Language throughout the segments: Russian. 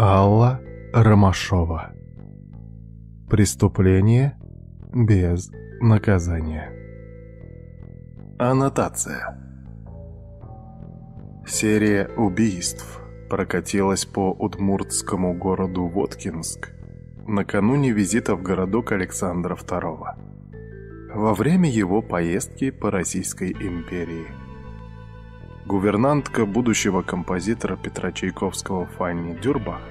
Алла Ромашова. Преступление без наказания. Аннотация. Серия убийств прокатилась по удмуртскому городу Воткинск накануне визита в городок Александра II. Во время его поездки по Российской империи – гувернантка будущего композитора Петра Чайковского Фанни Дюрбах,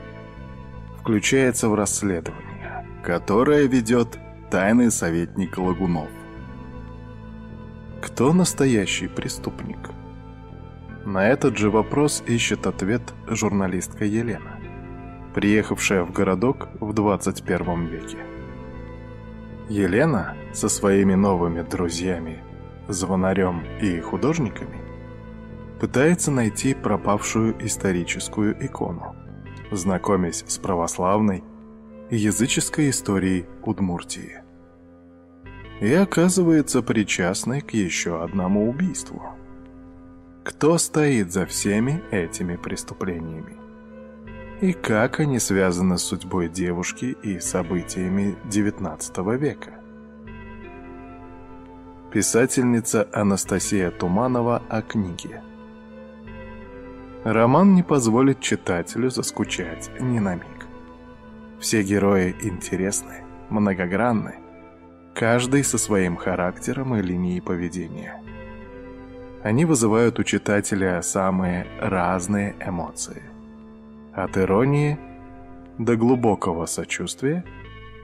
включается в расследование, которое ведет тайный советник Лагунов. Кто настоящий преступник? На этот же вопрос ищет ответ журналистка Елена, приехавшая в городок в 21 веке. Елена со своими новыми друзьями, звонарем и художниками пытается найти пропавшую историческую икону, знакомясь с православной и языческой историей Удмуртии. И оказывается причастной к еще одному убийству. Кто стоит за всеми этими преступлениями? И как они связаны с судьбой девушки и событиями XIX века? Писательница Анастасия Туманова о книге – Роман не позволит читателю заскучать ни на миг. Все герои интересны, многогранны, каждый со своим характером и линией поведения. Они вызывают у читателя самые разные эмоции. От иронии до глубокого сочувствия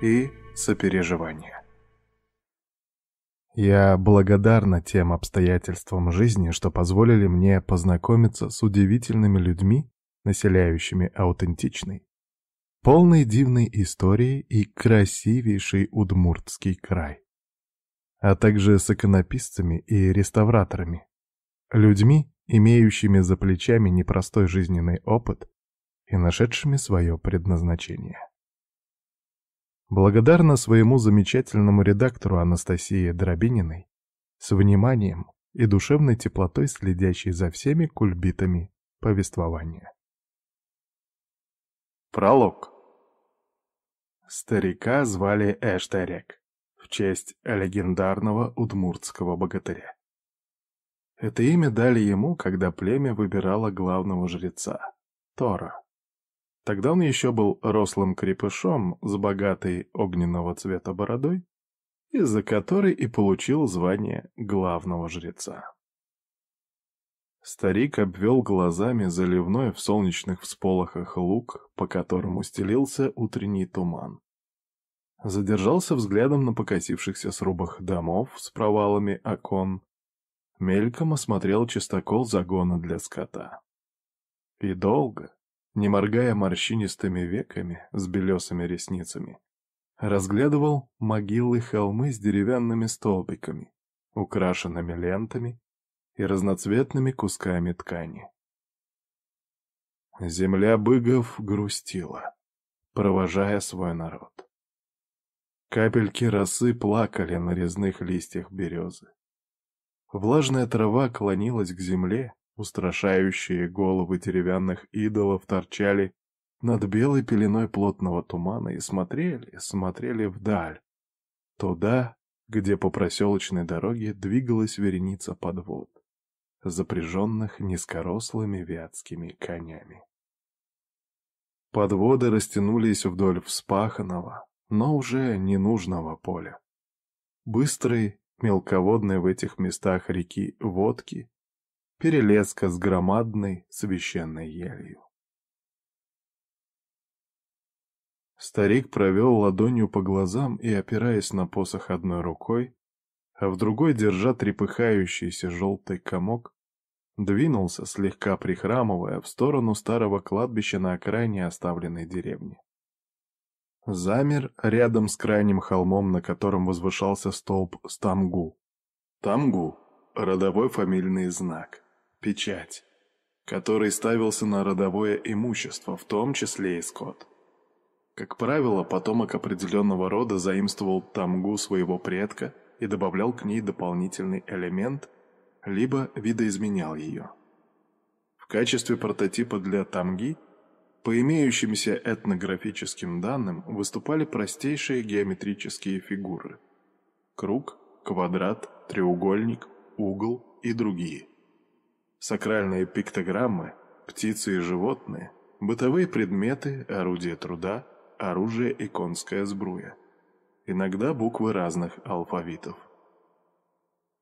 и сопереживания. Я благодарна тем обстоятельствам жизни, что позволили мне познакомиться с удивительными людьми, населяющими аутентичный, полной дивной истории и красивейший Удмуртский край, а также с иконописцами и реставраторами, людьми, имеющими за плечами непростой жизненный опыт и нашедшими свое предназначение. Благодарна своему замечательному редактору Анастасии Дробининой, с вниманием и душевной теплотой следящей за всеми кульбитами повествования. Пролог Старика звали Эштерек в честь легендарного удмуртского богатыря. Это имя дали ему, когда племя выбирало главного жреца — Тора. Тогда он еще был рослым крепышом с богатой огненного цвета бородой, из-за которой и получил звание главного жреца. Старик обвел глазами заливной в солнечных всполохах луг, по которому стелился утренний туман. Задержался взглядом на покосившихся срубах домов с провалами окон. Мельком осмотрел чистокол загона для скота. И долго, не моргая морщинистыми веками с белесыми ресницами, разглядывал могилы-холмы с деревянными столбиками, украшенными лентами и разноцветными кусками ткани. Земля быгов грустила, провожая свой народ. Капельки росы плакали на резных листьях березы. Влажная трава клонилась к земле, Устрашающие головы деревянных идолов торчали над белой пеленой плотного тумана и смотрели, смотрели вдаль, туда, где по проселочной дороге двигалась вереница подвод, запряженных низкорослыми вятскими конями. Подводы растянулись вдоль вспаханного, но уже ненужного поля. Быстрый, мелководный в этих местах реки водки перелеска с громадной священной елью. Старик провел ладонью по глазам и, опираясь на посох одной рукой, а в другой, держа трепыхающийся желтый комок, двинулся, слегка прихрамывая, в сторону старого кладбища на окраине оставленной деревни. Замер рядом с крайним холмом, на котором возвышался столб Стамгу. Тамгу — родовой фамильный знак печать, который ставился на родовое имущество, в том числе и скот. Как правило, потомок определенного рода заимствовал тамгу своего предка и добавлял к ней дополнительный элемент, либо видоизменял ее. В качестве прототипа для тамги по имеющимся этнографическим данным выступали простейшие геометрические фигуры – круг, квадрат, треугольник, угол и другие – сакральные пиктограммы, птицы и животные, бытовые предметы, орудия труда, оружие и конская сбруя. Иногда буквы разных алфавитов.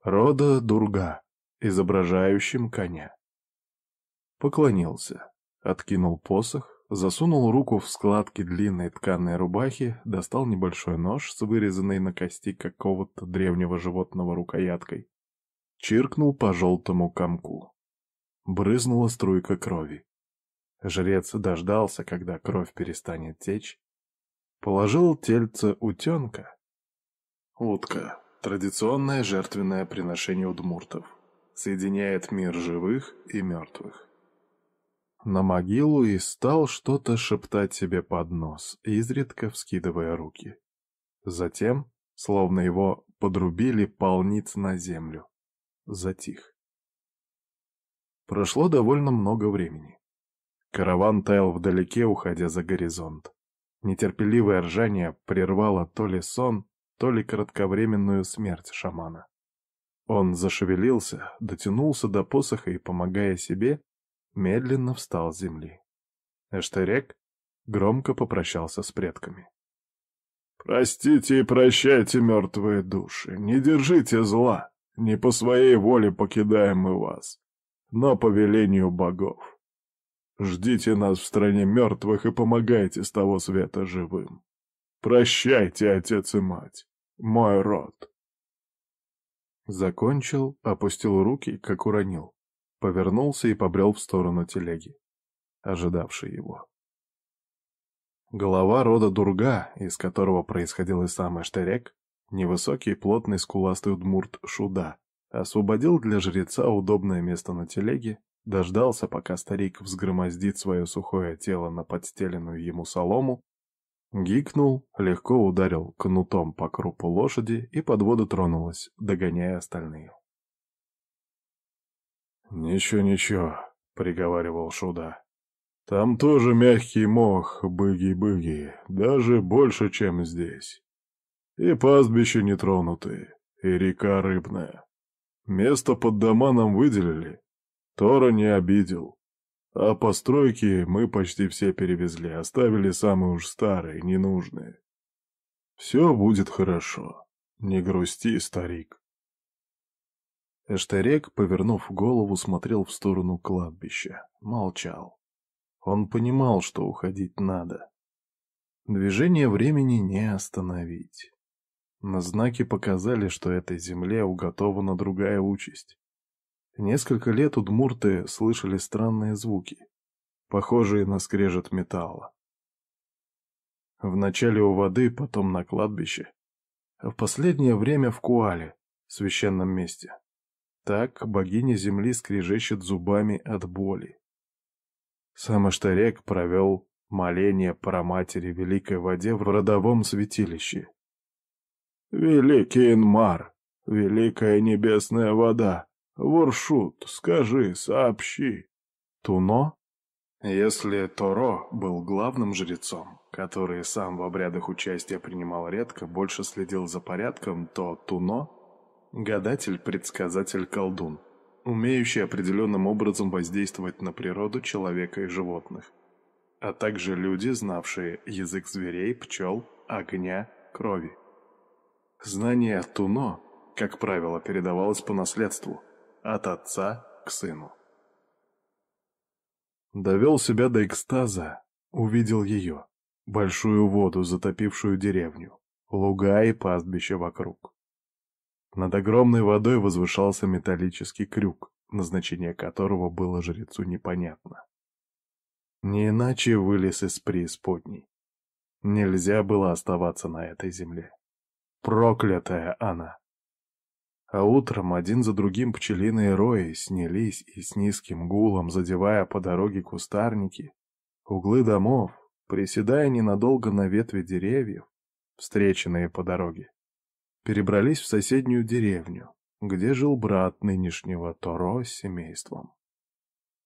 Рода Дурга, изображающим коня. Поклонился, откинул посох, засунул руку в складки длинной тканой рубахи, достал небольшой нож с вырезанной на кости какого-то древнего животного рукояткой, чиркнул по желтому комку брызнула струйка крови. Жрец дождался, когда кровь перестанет течь, положил тельце утенка. Утка – традиционное жертвенное приношение удмуртов, соединяет мир живых и мертвых. На могилу и стал что-то шептать себе под нос, изредка вскидывая руки. Затем, словно его подрубили, полниц на землю. Затих. Прошло довольно много времени. Караван таял вдалеке, уходя за горизонт. Нетерпеливое ржание прервало то ли сон, то ли кратковременную смерть шамана. Он зашевелился, дотянулся до посоха и, помогая себе, медленно встал с земли. Эштерек громко попрощался с предками. «Простите и прощайте, мертвые души, не держите зла, не по своей воле покидаем мы вас но по велению богов. Ждите нас в стране мертвых и помогайте с того света живым. Прощайте, отец и мать, мой род. Закончил, опустил руки, как уронил. Повернулся и побрел в сторону телеги, ожидавшей его. Голова рода Дурга, из которого происходил и сам Эштерек, невысокий, плотный, скуластый удмурт Шуда, Освободил для жреца удобное место на телеге, дождался, пока старик взгромоздит свое сухое тело на подстеленную ему солому, гикнул, легко ударил кнутом по крупу лошади, и подвода тронулась, догоняя остальные. «Ничего, ничего», — приговаривал Шуда. «Там тоже мягкий мох, быги-быги, даже больше, чем здесь. И пастбище нетронутые, и река рыбная. Место под дома нам выделили. Тора не обидел. А постройки мы почти все перевезли, оставили самые уж старые, ненужные. Все будет хорошо. Не грусти, старик. Эштерек, повернув голову, смотрел в сторону кладбища. Молчал. Он понимал, что уходить надо. Движение времени не остановить. На знаки показали, что этой земле уготована другая участь. Несколько лет удмурты слышали странные звуки, похожие на скрежет металла. Вначале у воды, потом на кладбище, а в последнее время в Куале, священном месте. Так богиня земли скрежещет зубами от боли. Сам Аштарек провел моление про праматери Великой Воде в родовом святилище, Великий Инмар, великая небесная вода, Воршут, скажи, сообщи. Туно? Если Торо был главным жрецом, который сам в обрядах участия принимал редко, больше следил за порядком, то Туно — гадатель, предсказатель, колдун, умеющий определенным образом воздействовать на природу человека и животных, а также люди, знавшие язык зверей, пчел, огня, крови. Знание «туно», как правило, передавалось по наследству, от отца к сыну. Довел себя до экстаза, увидел ее, большую воду, затопившую деревню, луга и пастбище вокруг. Над огромной водой возвышался металлический крюк, назначение которого было жрецу непонятно. Не иначе вылез из преисподней. Нельзя было оставаться на этой земле. Проклятая она! А утром один за другим пчелиные рои снялись и с низким гулом, задевая по дороге кустарники, углы домов, приседая ненадолго на ветви деревьев, встреченные по дороге, перебрались в соседнюю деревню, где жил брат нынешнего Торо с семейством.